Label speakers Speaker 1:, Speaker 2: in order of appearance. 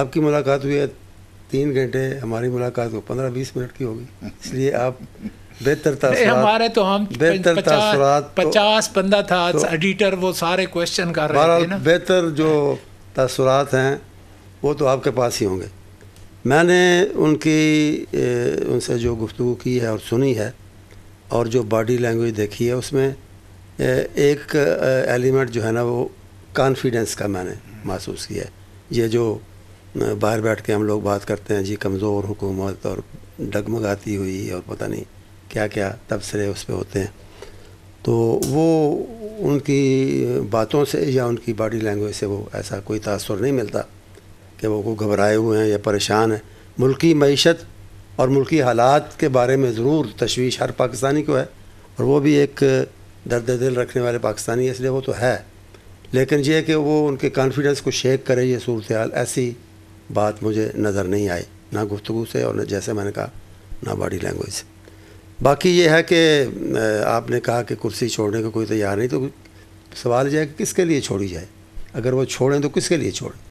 Speaker 1: आपकी मुलाकात हुई है तीन घंटे हमारी मुलाकात को पंद्रह बीस मिनट की होगी इसलिए आप बेहतर हमारे तो हम बेहतर तो- पचास,
Speaker 2: बंदा था तो- एडिटर वो सारे क्वेश्चन कर रहे थे ना
Speaker 1: बेहतर जो तसरात हैं वो तो आपके पास ही होंगे मैंने उनकी ए, उनसे जो गुफ्तु की है और सुनी है और जो बॉडी लैंग्वेज देखी है उसमें ए, एक एलिमेंट जो है ना वो कॉन्फिडेंस का मैंने महसूस किया है ये जो बाहर बैठ के हम लोग बात करते हैं जी कमज़ोर हुकूमत और डगमगाती हुई और पता नहीं क्या क्या तबसरे उस पर होते हैं तो वो उनकी बातों से या उनकी बॉडी लैंग्वेज से वो ऐसा कोई तासर नहीं मिलता कि वो कोई घबराए हुए हैं या परेशान हैं मुल्की मीशत और मुल्की हालात के बारे में ज़रूर तशवीश हर पाकिस्तानी को है और वो भी एक दर्द दिल रखने वाले पाकिस्तानी इसलिए वो तो है लेकिन ये कि वो उनके कॉन्फिडेंस को शेक करे ये सूरत हाल ऐसी बात मुझे नज़र नहीं आई ना गुफ्तु से और ना जैसे मैंने कहा ना बॉडी लैंग्वेज से बाकी ये है कि आपने कहा कि कुर्सी छोड़ने को कोई तैयार नहीं तो सवाल यह है कि किसके लिए छोड़ी जाए अगर वो छोड़ें तो किसके लिए छोड़ें